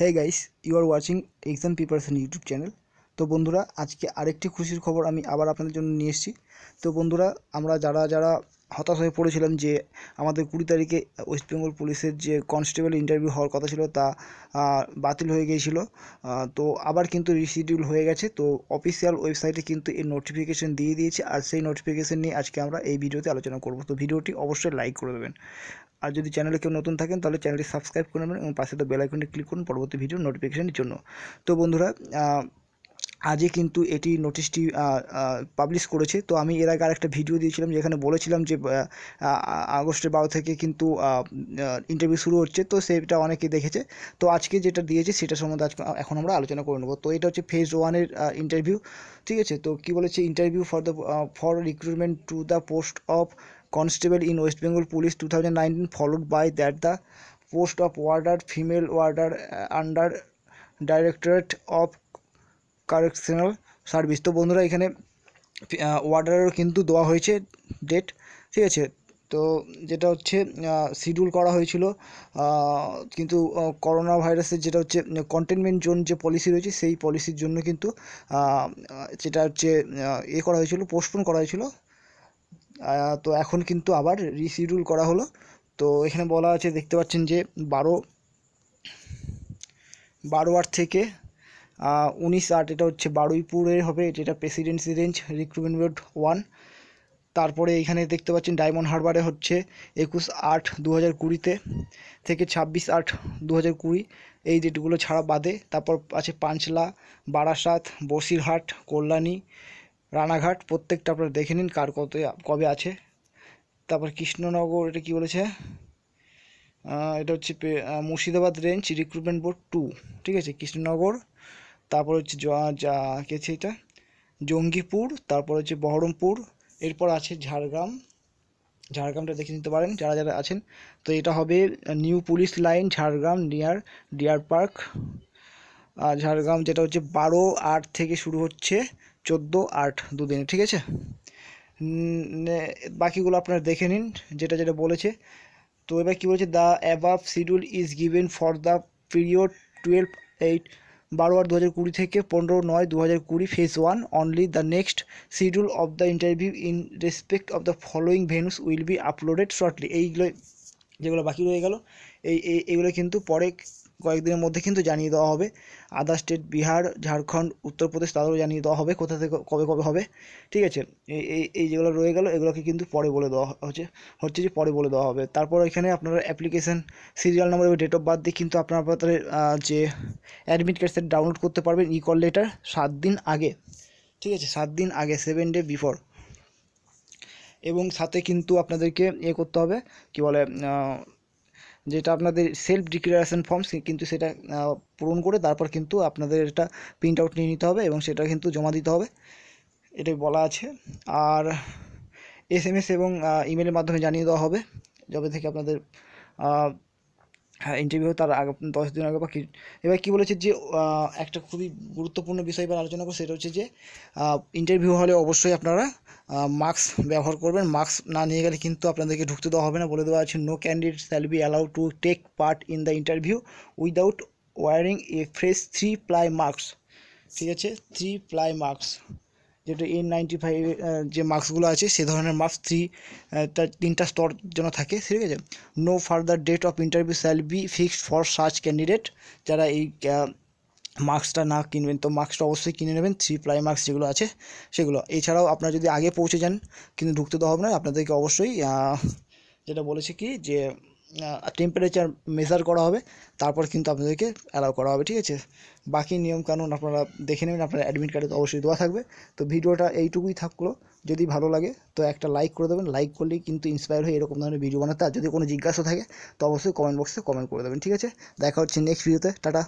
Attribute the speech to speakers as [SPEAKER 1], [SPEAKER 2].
[SPEAKER 1] hey guys you are watching exam preparation YouTube channel তো বন্ধুরা আজকে আরেকটি খুশির খবর আমি আবার আপনাদের জন্য নিয়ে এসেছি তো বন্ধুরা আমরা যারা যারা হতাশ হয়ে পড়েছিলাম যে আমাদের কুড়ি তারিখে ওয়েস্ট বেঙ্গল পুলিশের যে কনস্টেবল ইন্টারভিউ হওয়ার কথা ছিল তা বাতিল হয়ে গিয়েছিল তো আবার কিন্তু রিশিডিউল হয়ে গেছে তো অফিসিয়াল ওয়েবসাইটে কিন্তু এর নোটিফিকেশান দিয়ে দিয়েছে আর সেই নোটিফিকেশন নিয়ে আজকে আমরা এই ভিডিওতে আলোচনা করব তো ভিডিওটি অবশ্যই লাইক করে দেবেন আর যদি চ্যানেলে কেউ নতুন থাকেন তাহলে চ্যানেলটি সাবস্ক্রাইব করে নেবেন এবং পাশে তো বেল আইকনটি ক্লিক করুন পরবর্তী ভিডিও নোটিফিকেশানের জন্য তো বন্ধুরা আজই কিন্তু এটি নোটিশটি পাবলিশ করেছে তো আমি এর আগে আরেকটা ভিডিও দিয়েছিলাম যেখানে বলেছিলাম যে আগস্টের বারো থেকে কিন্তু ইন্টারভিউ শুরু হচ্ছে তো সেটা অনেকে দেখেছে তো আজকে যেটা দিয়েছে সেটা সম্বন্ধে আজকে এখন আমরা আলোচনা করে নেব তো এটা হচ্ছে ফেজ ওয়ানের ইন্টারভিউ ঠিক আছে তো কি বলেছে interview for the for recruitment to the post of constable in West Bengal Police nineteen followed by that the post of warder female warder under directorate of correctional service তো বন্ধুরা এখানে ওয়ার্ডারেরও কিন্তু দেওয়া হয়েছে ডেট ঠিক আছে তো যেটা হচ্ছে শিডিউল করা হয়েছিল কিন্তু করোনা ভাইরাসের যেটা হচ্ছে কন্টেনমেন্ট জোন যে পলিসি রয়েছে সেই পলিসির জন্য কিন্তু যেটা হচ্ছে এ করা হয়েছিল পোস্টপোন করা হয়েছিল তো এখন কিন্তু আবার রিসিডিউল করা হলো তো এখানে বলা আছে দেখতে পাচ্ছেন যে বারো বারো আট থেকে উনিশ আট এটা হচ্ছে বারুইপুরের হবে এটা presidency range recruitment board one তারপরে এখানে দেখতে পাচ্ছেন ডায়মন্ড হারবারে হচ্ছে একুশ আট দু হাজার কুড়িতে থেকে ছাব্বিশ আট দু হাজার কুড়ি এই ডেটগুলো ছাড়া বাদে তারপর আছে পাঁচলা বারাসাত বসিরহাট কল্যাণী রানাঘাট প্রত্যেকটা আপনারা দেখে নিন কার কত কবে আছে তারপর কৃষ্ণনগর এটা কি বলেছে এটা হচ্ছে Murshidabad range recruitment board two ঠিক আছে কৃষ্ণনগর তারপর হচ্ছে কেছে এটা জঙ্গিপুর তারপর হচ্ছে বহরমপুর এরপর আছে ঝাড়গ্রাম ঝাড়গ্রামটা দেখে নিতে পারেন যারা যারা আছেন তো এটা হবে new police line Jhargram near deer park Jhargram যেটা হচ্ছে বারো আট থেকে শুরু হচ্ছে চোদ্দো আট দুদিনে ঠিক আছে বাকিগুলো আপনারা দেখে নিন যেটা যেটা বলেছে তো এবার কী বলেছে the above schedule is given for the period twelve eight বারো আট দু হাজার কুড়ি থেকে পনেরো নয় দু হাজার কুড়ি phase one only the next schedule of the interview in respect of the following venues will be uploaded shortly এইগুলো যেগুলো বাকি রয়ে গেল এই এইগুলো কিন্তু পরে কয়েকদিনের মধ্যে কিন্তু জানিয়ে দেওয়া হবে আদার স্টেট বিহার ঝাড়খণ্ড উত্তরপ্রদেশ তাদেরও জানিয়ে দেওয়া হবে কোথা থেকে কবে কবে হবে ঠিক আছে এই এই যেগুলো রয়ে গেল এগুলোকে কিন্তু পরে বলে দেওয়া হচ্ছে হচ্ছে যে পরে বলে দেওয়া হবে তারপর এখানে আপনারা অ্যাপ্লিকেশান সিরিয়াল নাম্বার এবং ডেট অফ বার্থ দিয়ে কিন্তু আপনার যে অ্যাডমিট কার্ড সেটা ডাউনলোড করতে পারবেন ই কল লেটার সাত দিন আগে ঠিক আছে সাত দিন আগে সেভেন ডে বিফোর এবং সাথে কিন্তু আপনাদেরকে ইয়ে করতে হবে কি বলে যেটা আপনাদের সেলফ ডিক্লারেশন ফর্ম কিন্তু সেটা পূরণ করে তারপর কিন্তু আপনাদের এটা প্রিন্ট আউট নিয়ে নিতে হবে এবং সেটা কিন্তু জমা দিতে হবে এটাই বলা আছে আর এস এস এবং ইমেলের মাধ্যমে জানিয়ে দেওয়া হবে যবে থেকে আপনাদের হ্যাঁ ইন্টারভিউ তার আগে দশ দিন আগে বা কি এবার কী বলেছে যে একটা খুবই গুরুত্বপূর্ণ বিষয় বা আলোচনা করে সেটা হচ্ছে যে ইন্টারভিউ হলে অবশ্যই আপনারা মাস্ক ব্যবহার করবেন মাস্ক না নিয়ে গেলে কিন্তু আপনাদেরকে ঢুকতে দেওয়া হবে না বলে দেওয়া আছে no candidate shall be allowed to take part in the interview without wearing a fresh three ply mask ঠিক আছে থ্রি প্লাই মাস্ক যেটা এন নাইনটি ফাইভ যে মার্কসগুলো আছে সে ধরনের মার্কস থ্রি তিনটা স্তর যেন থাকে ঠিক আছে no further date of interview shall be fixed for সার্চ ক্যান্ডিডেট যারা এই মাস্কটা না কিনবেন তো মাস্কটা অবশ্যই কিনে নেবেন থ্রি প্লাই মার্কস যেগুলো আছে সেগুলো এছাড়াও আপনারা যদি আগে পৌঁছে যান কিন্তু ঢুকতে তো হবে না আপনাদেরকে অবশ্যই যেটা বলেছে কি যে টেম্পারেচার মেজার করা হবে তারপর কিন্তু আপনাদেরকে অ্যালাউ করা হবে ঠিক আছে বাকি নিয়মকানুন আপনারা দেখে নেবেন আপনার অ্যাডমিট কার্ডে তো অবশ্যই দেওয়া থাকবে তো ভিডিওটা এইটুকুই থাকলো যদি ভালো লাগে তো একটা লাইক করে দেবেন লাইক করলেই কিন্তু ইন্সপায়ার হয়ে এরকম ধরনের ভিডিও বানাতে আর যদি কোনো জিজ্ঞাসা থাকে তো অবশ্যই কমেন্ট বক্সে কমেন্ট করে দেবেন ঠিক আছে দেখা হচ্ছে নেক্সট ভিডিওতে টাটা